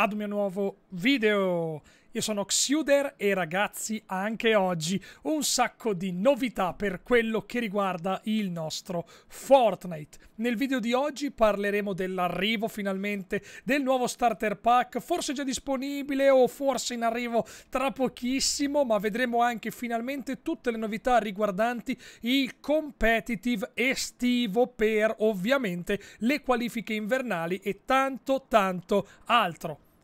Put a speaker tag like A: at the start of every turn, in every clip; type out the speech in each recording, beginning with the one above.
A: ad un mio nuovo video. Io sono Xuder e ragazzi anche oggi un sacco di novità per quello che riguarda il nostro Fortnite. Nel video di oggi parleremo dell'arrivo finalmente del nuovo starter pack, forse già disponibile o forse in arrivo tra pochissimo, ma vedremo anche finalmente tutte le novità riguardanti il competitive estivo per ovviamente le qualifiche invernali e tanto tanto altro.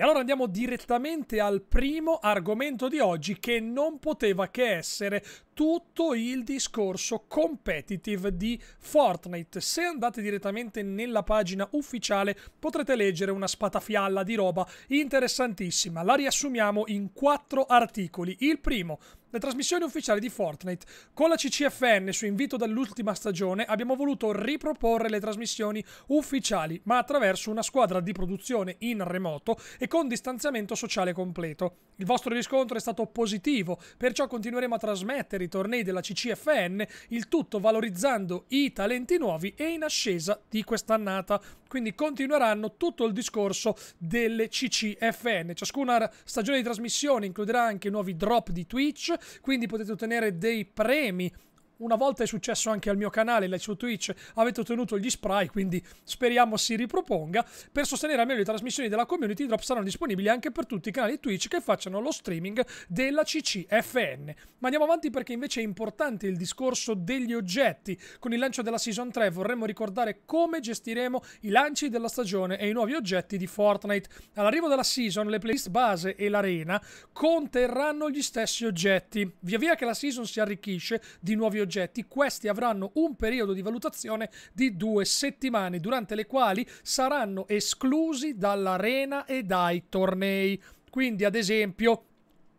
A: E allora andiamo direttamente al primo argomento di oggi che non poteva che essere tutto il discorso competitive di Fortnite. Se andate direttamente nella pagina ufficiale potrete leggere una spatafialla di roba interessantissima. La riassumiamo in quattro articoli. Il primo, la trasmissione ufficiale di Fortnite. Con la CCFN, su invito dall'ultima stagione, abbiamo voluto riproporre le trasmissioni ufficiali, ma attraverso una squadra di produzione in remoto e con distanziamento sociale completo. Il vostro riscontro è stato positivo, perciò continueremo a trasmettere i tornei della CCFN, il tutto valorizzando i talenti nuovi e in ascesa di quest'annata. Quindi continueranno tutto il discorso delle CCFN. Ciascuna stagione di trasmissione includerà anche nuovi drop di Twitch, quindi potete ottenere dei premi una volta è successo anche al mio canale, là su Twitch, avete ottenuto gli spray, quindi speriamo si riproponga. Per sostenere al meglio le trasmissioni della community, i drop saranno disponibili anche per tutti i canali Twitch che facciano lo streaming della CCFN. Ma andiamo avanti perché invece è importante il discorso degli oggetti. Con il lancio della Season 3 vorremmo ricordare come gestiremo i lanci della stagione e i nuovi oggetti di Fortnite. All'arrivo della Season, le playlist base e l'arena conterranno gli stessi oggetti. Via via che la Season si arricchisce di nuovi oggetti, progetti, questi avranno un periodo di valutazione di due settimane, durante le quali saranno esclusi dall'arena e dai tornei. Quindi, ad esempio,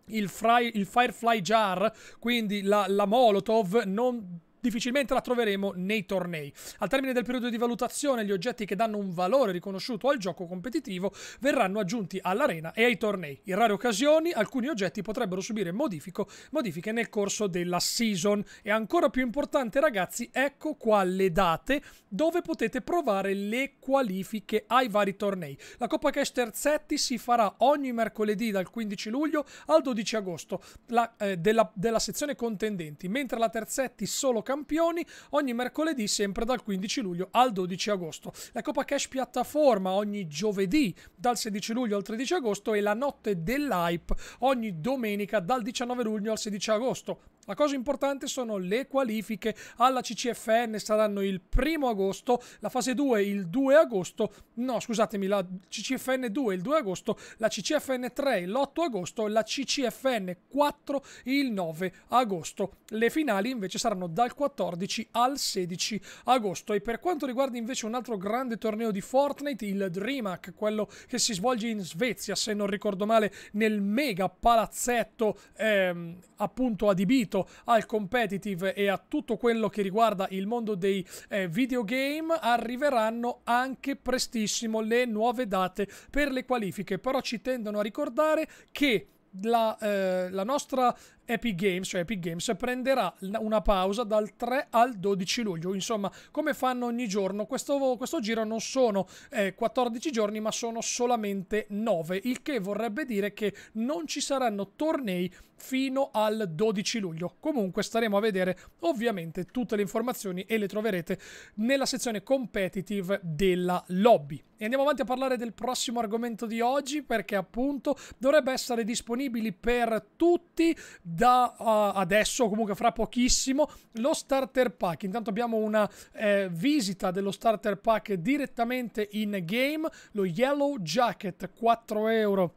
A: il, fry, il Firefly Jar, quindi la, la Molotov, non difficilmente la troveremo nei tornei. Al termine del periodo di valutazione, gli oggetti che danno un valore riconosciuto al gioco competitivo verranno aggiunti all'arena e ai tornei. In rare occasioni, alcuni oggetti potrebbero subire modifiche nel corso della season. E ancora più importante, ragazzi, ecco qua le date dove potete provare le qualifiche ai vari tornei. La Coppa Cash Terzetti si farà ogni mercoledì dal 15 luglio al 12 agosto la, eh, della, della sezione contendenti, mentre la Terzetti solo campioni ogni mercoledì sempre dal 15 luglio al 12 agosto. La Coppa ecco Cash piattaforma ogni giovedì dal 16 luglio al 13 agosto e la notte dell'hype ogni domenica dal 19 luglio al 16 agosto. La cosa importante sono le qualifiche alla CCFN, saranno il primo agosto, la fase 2 il 2 agosto, no scusatemi, la CCFN 2 il 2 agosto, la CCFN 3 l'8 agosto, la CCFN 4 il 9 agosto. Le finali invece saranno dal 14 al 16 agosto e per quanto riguarda invece un altro grande torneo di Fortnite, il DreamHack, quello che si svolge in Svezia se non ricordo male nel mega palazzetto ehm, appunto adibito riferimento al competitive e a tutto quello che riguarda il mondo dei eh, videogame, arriveranno anche prestissimo le nuove date per le qualifiche, però ci tendono a ricordare che la, eh, la, nostra Epic Games, cioè Epic Games, prenderà una pausa dal 3 al 12 luglio. Insomma, come fanno ogni giorno, questo, questo giro non sono eh, 14 giorni, ma sono solamente 9, il che vorrebbe dire che non ci saranno tornei fino al 12 luglio. Comunque staremo a vedere ovviamente tutte le informazioni e le troverete nella sezione competitive della lobby. E andiamo avanti a parlare del prossimo argomento di oggi perché appunto dovrebbe essere disponibile per tutti da uh, adesso, comunque fra pochissimo, lo starter pack. Intanto abbiamo una eh, visita dello starter pack direttamente in game, lo Yellow Jacket 4 euro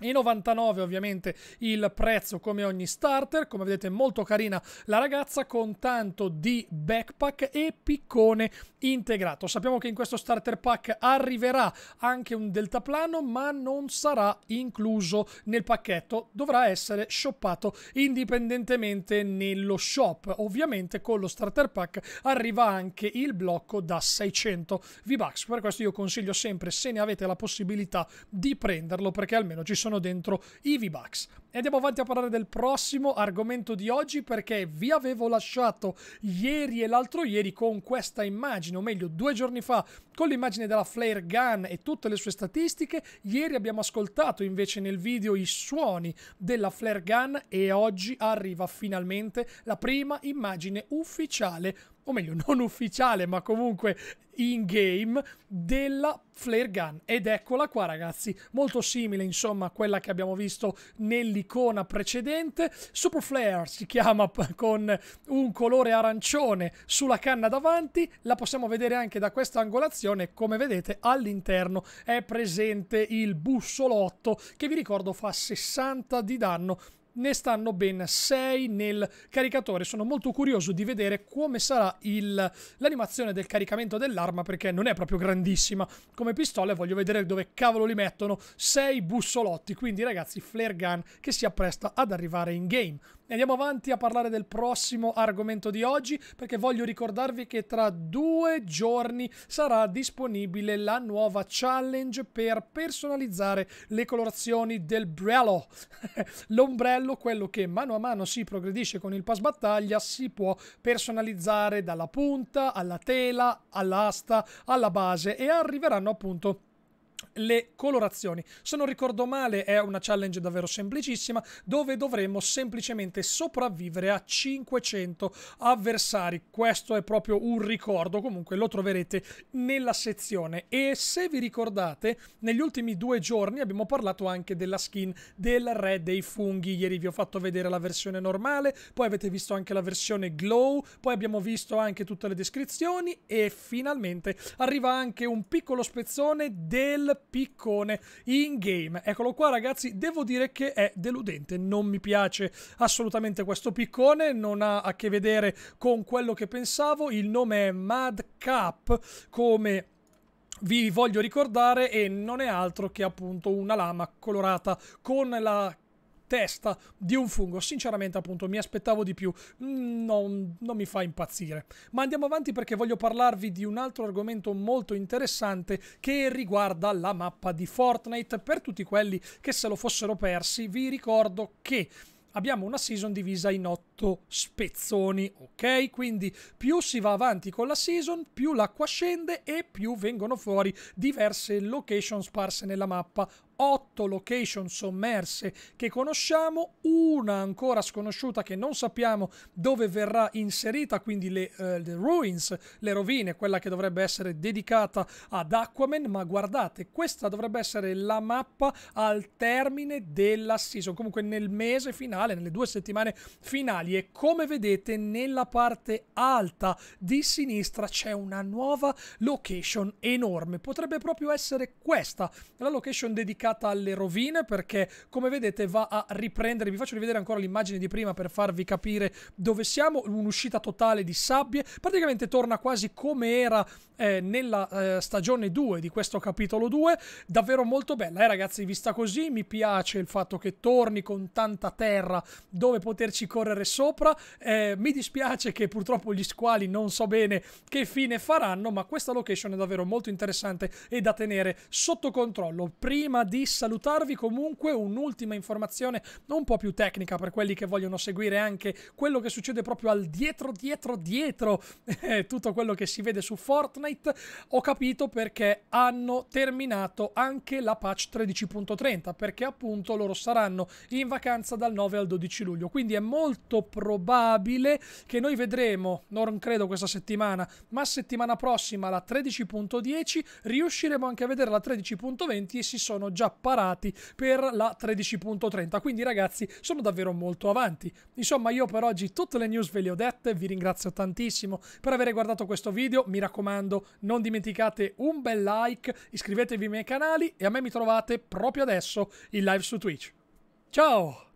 A: e 99 ovviamente il prezzo come ogni starter, come vedete molto carina la ragazza con tanto di backpack e piccone integrato. Sappiamo che in questo starter pack arriverà anche un deltaplano ma non sarà incluso nel pacchetto, dovrà essere shoppato indipendentemente nello shop. Ovviamente con lo starter pack arriva anche il blocco da 600 V-Bucks, per questo io consiglio sempre se ne avete la possibilità di prenderlo perché almeno ci sono sono dentro i V-Bucks. E andiamo avanti a parlare del prossimo argomento di oggi perché vi avevo lasciato ieri e l'altro ieri con questa immagine, o meglio due giorni fa, con l'immagine della flare gun e tutte le sue statistiche. Ieri abbiamo ascoltato invece nel video i suoni della flare gun e oggi arriva finalmente la prima immagine ufficiale o meglio non ufficiale ma comunque in game della flare gun ed eccola qua ragazzi molto simile insomma a quella che abbiamo visto nell'icona precedente super flare si chiama con un colore arancione sulla canna davanti la possiamo vedere anche da questa angolazione come vedete all'interno è presente il bussolotto che vi ricordo fa 60 di danno ne stanno ben 6 nel caricatore. Sono molto curioso di vedere come sarà l'animazione del caricamento dell'arma perché non è proprio grandissima come pistola e voglio vedere dove cavolo li mettono 6 bussolotti. Quindi ragazzi, flare gun che si appresta ad arrivare in game. Andiamo avanti a parlare del prossimo argomento di oggi perché voglio ricordarvi che tra due giorni sarà disponibile la nuova challenge per personalizzare le colorazioni del Brello. L'ombrello, quello che mano a mano si progredisce con il pass battaglia, si può personalizzare dalla punta alla tela, all'asta, alla base e arriveranno appunto le colorazioni. Se non ricordo male è una challenge davvero semplicissima dove dovremmo semplicemente sopravvivere a 500 avversari. Questo è proprio un ricordo, comunque lo troverete nella sezione. E se vi ricordate, negli ultimi due giorni abbiamo parlato anche della skin del re dei funghi. Ieri vi ho fatto vedere la versione normale, poi avete visto anche la versione glow, poi abbiamo visto anche tutte le descrizioni e finalmente arriva anche un piccolo spezzone del piccone in game. Eccolo qua ragazzi, devo dire che è deludente, non mi piace assolutamente questo piccone, non ha a che vedere con quello che pensavo, il nome è Madcap come vi voglio ricordare e non è altro che appunto una lama colorata con la testa di un fungo. Sinceramente, appunto, mi aspettavo di più. Non, non, mi fa impazzire. Ma andiamo avanti perché voglio parlarvi di un altro argomento molto interessante che riguarda la mappa di Fortnite. Per tutti quelli che se lo fossero persi, vi ricordo che abbiamo una season divisa in otto 8 spezzoni, ok? Quindi più si va avanti con la season, più l'acqua scende e più vengono fuori diverse location sparse nella mappa. 8 location sommerse che conosciamo, una ancora sconosciuta che non sappiamo dove verrà inserita, quindi le, uh, le ruins, le rovine, quella che dovrebbe essere dedicata ad Aquaman, ma guardate, questa dovrebbe essere la mappa al termine della season, comunque nel mese finale, nelle due settimane finali canali e come vedete nella parte alta di sinistra c'è una nuova location enorme. Potrebbe proprio essere questa, la location dedicata alle rovine perché come vedete va a riprendere, vi faccio rivedere ancora l'immagine di prima per farvi capire dove siamo, un'uscita totale di sabbie, praticamente torna quasi come era eh, nella eh, stagione 2 di questo capitolo 2, davvero molto bella, eh ragazzi, vista così mi piace il fatto che torni con tanta terra dove poterci correre sopra. Eh, mi dispiace che purtroppo gli squali non so bene che fine faranno, ma questa location è davvero molto interessante e da tenere sotto controllo. Prima di salutarvi comunque un'ultima informazione un po' più tecnica per quelli che vogliono seguire anche quello che succede proprio al dietro, dietro, dietro eh, tutto quello che si vede su Fortnite. Ho capito perché hanno terminato anche la patch 13.30 perché appunto loro saranno in vacanza dal 9 al 12 luglio. Quindi è molto probabile che noi vedremo, non credo questa settimana, ma settimana prossima la 13.10, riusciremo anche a vedere la 13.20 e si sono già parati per la 13.30. Quindi ragazzi, sono davvero molto avanti. Insomma, io per oggi tutte le news ve le ho dette, vi ringrazio tantissimo per aver guardato questo video, mi raccomando, non dimenticate un bel like, iscrivetevi ai miei canali e a me mi trovate proprio adesso in live su Twitch. Ciao!